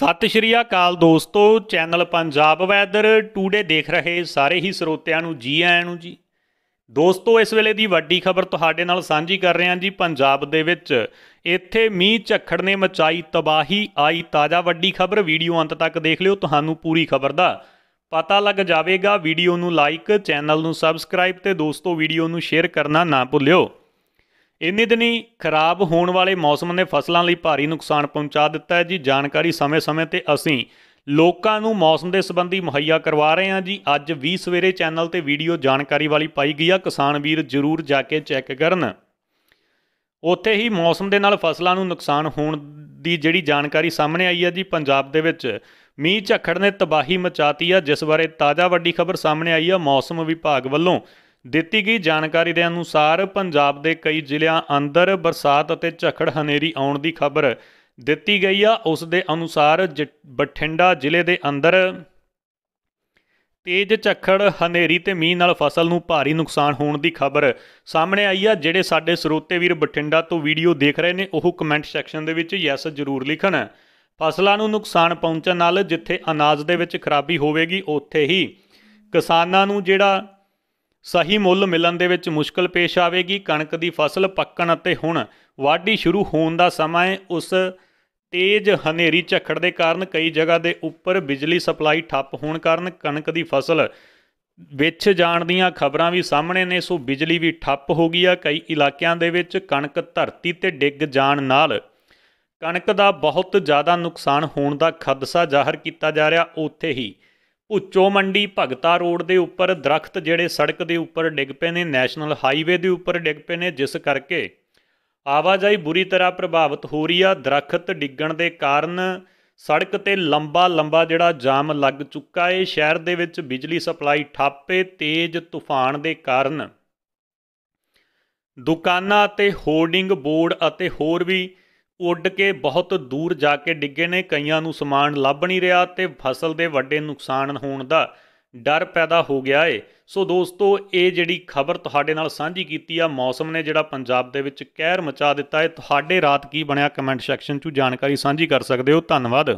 ਸਤਿ ਸ਼੍ਰੀ ਅਕਾਲ ਦੋਸਤੋ channel Punjab weather today ਦੇਖ ਰਹੇ ਸਾਰੇ ਹੀ ਸਰੋਤਿਆਂ ਨੂੰ ਜੀ ਆਇਆਂ ਨੂੰ ਜੀ ਦੋਸਤੋ ਇਸ ਵੇਲੇ ਦੀ ਵੱਡੀ ਖਬਰ ਤੁਹਾਡੇ ਨਾਲ ਸਾਂਝੀ ਕਰ ਰਹੇ ਹਾਂ ਜੀ ਪੰਜਾਬ ਦੇ ਵਿੱਚ ਇੱਥੇ ਮੀਂਹ ਝੱਖੜ ਨੇ ਮਚਾਈ ਤਬਾਹੀ ਆਈ ਤਾਜ਼ਾ ਵੱਡੀ ਖਬਰ ਵੀਡੀਓ ਅੰਤ ਤੱਕ ਦੇਖ ਲਿਓ ਤੁਹਾਨੂੰ ਪੂਰੀ ਖਬਰ ਦਾ ਪਤਾ ਲੱਗ ਜਾਵੇਗਾ ਵੀਡੀਓ ਨੂੰ ਲਾਈਕ ਚੈਨਲ ਨੂੰ ਸਬਸਕ੍ਰਾਈਬ ਤੇ ਦੋਸਤੋ ਵੀਡੀਓ ਨੂੰ ਸ਼ੇਅਰ ਕਰਨਾ ਨਾ ਭੁੱਲਿਓ ਇੰਨੇ ਦਿਨੀ ਖਰਾਬ ਹੋਣ ਵਾਲੇ ਮੌਸਮ ਨੇ ਫਸਲਾਂ ਲਈ ਭਾਰੀ ਨੁਕਸਾਨ ਪਹੁੰਚਾ ਦਿੱਤਾ ਹੈ ਜੀ ਜਾਣਕਾਰੀ ਸਮੇਂ-ਸਮੇਂ ਤੇ ਅਸੀਂ ਲੋਕਾਂ ਨੂੰ ਮੌਸਮ ਦੇ ਸੰਬੰਧੀ ਮੁਹੱਈਆ ਕਰਵਾ ਰਹੇ ਹਾਂ ਜੀ ਅੱਜ ਵੀ ਸਵੇਰੇ ਚੈਨਲ ਤੇ ਵੀਡੀਓ ਜਾਣਕਾਰੀ ਵਾਲੀ ਪਾਈ ਗਈ ਆ ਕਿਸਾਨ ਵੀਰ ਜਰੂਰ ਜਾ ਕੇ ਚੈੱਕ ਕਰਨ ਉੱਥੇ ਹੀ ਮੌਸਮ ਦੇ ਨਾਲ ਫਸਲਾਂ ਨੂੰ ਨੁਕਸਾਨ ਹੋਣ ਦੀ ਜਿਹੜੀ ਜਾਣਕਾਰੀ ਸਾਹਮਣੇ ਆਈ ਹੈ ਜੀ ਪੰਜਾਬ ਦੇ ਵਿੱਚ ਮੀਂਹ ਝੱਖੜ ਨੇ ਤਬਾਹੀ ਮਚਾਤੀ ਆ ਜਿਸ ਬਾਰੇ ਤਾਜ਼ਾ ਵੱਡੀ ਖਬਰ ਸਾਹਮਣੇ ਆਈ ਆ ਮੌਸਮ ਵਿਭਾਗ ਵੱਲੋਂ ਦਿੱਤੀ ਗਈ ਜਾਣਕਾਰੀ ਦੇ ਅਨੁਸਾਰ ਪੰਜਾਬ ਦੇ ਕਈ ਜ਼ਿਲ੍ਹਿਆਂ ਅੰਦਰ ਬਰਸਾਤ ਅਤੇ ਝੱਖੜ ਹਨੇਰੀ ਆਉਣ ਦੀ ਖਬਰ ਦਿੱਤੀ ਗਈ ਆ ਉਸ ਦੇ ਅਨੁਸਾਰ ਬਠਿੰਡਾ ਜ਼ਿਲ੍ਹੇ ਦੇ ਅੰਦਰ ਤੇਜ਼ ਝੱਖੜ ਹਨੇਰੀ ਤੇ ਮੀਂਹ ਨਾਲ ਫਸਲ ਨੂੰ ਭਾਰੀ ਨੁਕਸਾਨ ਹੋਣ ਦੀ ਖਬਰ ਸਾਹਮਣੇ ਆਈ ਆ ਜਿਹੜੇ ਸਾਡੇ ਸਰੋਤੇ ਵੀਰ ਬਠਿੰਡਾ ਤੋਂ ਵੀਡੀਓ ਦੇਖ ਰਹੇ ਨੇ ਉਹ ਕਮੈਂਟ ਸੈਕਸ਼ਨ ਦੇ ਵਿੱਚ ਯੈਸ ਜ਼ਰੂਰ ਲਿਖਣ ਫਸਲਾਂ ਨੂੰ ਨੁਕਸਾਨ ਪਹੁੰਚਣ ਨਾਲ ਜਿੱਥੇ ਅਨਾਜ ਦੇ ਵਿੱਚ ਖਰਾਬੀ ਹੋਵੇਗੀ ਉੱਥੇ ਹੀ ਕਿਸਾਨਾਂ ਨੂੰ ਜਿਹੜਾ ਸਹੀ ਮੁੱਲ ਮਿਲਣ ਦੇ ਵਿੱਚ ਮੁਸ਼ਕਲ ਪੇਸ਼ ਆਵੇਗੀ ਕਣਕ ਦੀ ਫਸਲ ਪੱਕਣ ਅਤੇ ਹੁਣ ਵਾਢੀ ਸ਼ੁਰੂ ਹੋਣ ਦਾ ਸਮਾਂ ਹੈ ਉਸ ਤੇਜ਼ ਹਨੇਰੀ ਝੱਖੜ ਦੇ ਕਾਰਨ ਕਈ ਜਗ੍ਹਾ ਦੇ ਉੱਪਰ ਬਿਜਲੀ ਸਪਲਾਈ ਠੱਪ ਹੋਣ ਕਾਰਨ ਕਣਕ ਦੀ ਫਸਲ ਵਿੱਚ ਜਾਣ ਦੀਆਂ ਖਬਰਾਂ ਵੀ ਸਾਹਮਣੇ ਨੇ ਸੋ ਬਿਜਲੀ ਵੀ ਠੱਪ ਹੋ ਗਈ ਆ ਕਈ ਇਲਾਕਿਆਂ ਦੇ ਵਿੱਚ ਕਣਕ ਧਰਤੀ ਤੇ ਡਿੱਗ ਜਾਣ ਨਾਲ ਕਣਕ ਦਾ ਬਹੁਤ ਜ਼ਿਆਦਾ ਨੁਕਸਾਨ ਹੋਣ ਦਾ ਖਦਸ਼ਾ ਜ਼ਾਹਰ ਕੀਤਾ ਜਾ ਰਿਹਾ ਉੱਥੇ ਹੀ ਉੱਚੋ ਮੰਡੀ ਭਗਤਾ ਰੋਡ ਦੇ ਉੱਪਰ ਦਰਖਤ ਜਿਹੜੇ ਸੜਕ ਦੇ ਉੱਪਰ ਡਿੱਗ ਪਏ ਨੇ ਨੈਸ਼ਨਲ ਹਾਈਵੇ ਦੇ ਉੱਪਰ ਡਿੱਗ ਪਏ ਨੇ ਜਿਸ ਕਰਕੇ ਆਵਾਜਾਈ ਬੁਰੀ ਤਰ੍ਹਾਂ ਪ੍ਰਭਾਵਿਤ ਹੋ ਰਹੀ ਆ ਦਰਖਤ ਡਿੱਗਣ ਦੇ ਕਾਰਨ ਸੜਕ ਤੇ ਲੰਬਾ ਲੰਬਾ ਜਿਹੜਾ ਜਾਮ ਲੱਗ ਚੁੱਕਾ ਏ ਸ਼ਹਿਰ ਦੇ ਵਿੱਚ ਬਿਜਲੀ ਸਪਲਾਈ ਠਾਪੇ ਤੇਜ਼ ਤੂਫਾਨ ਦੇ ਕਾਰਨ ਦੁਕਾਨਾਂ ਤੇ ਹੋਰਡਿੰਗ ਬੋਰਡ ਅਤੇ ਹੋਰ ਵੀ ਉੱਡ ਕੇ ਬਹੁਤ ਦੂਰ ਜਾ ਕੇ ਡਿੱਗੇ ਨੇ ਕਈਆਂ ਨੂੰ ਸਮਾਨ ਲੱਭ ਨਹੀਂ ਰਿਹਾ ਤੇ ਫਸਲ ਦੇ ਵੱਡੇ ਨੁਕਸਾਨ ਹੋਣ ਦਾ ਡਰ ਪੈਦਾ ਹੋ ਗਿਆ ਏ ਸੋ ਦੋਸਤੋ ਇਹ ਜਿਹੜੀ ਖਬਰ ਤੁਹਾਡੇ ਨਾਲ ਸਾਂਝੀ ਕੀਤੀ ਆ ਮੌਸਮ ਨੇ ਜਿਹੜਾ ਪੰਜਾਬ ਦੇ ਵਿੱਚ ਕਹਿਰ ਮਚਾ ਦਿੱਤਾ ਏ ਤੁਹਾਡੇ ਰਾਤ ਕੀ ਬਣਿਆ ਕਮੈਂਟ ਸੈਕਸ਼ਨ 'ਚੋਂ ਜਾਣਕਾਰੀ ਸਾਂਝੀ ਕਰ ਸਕਦੇ ਹੋ ਧੰਨਵਾਦ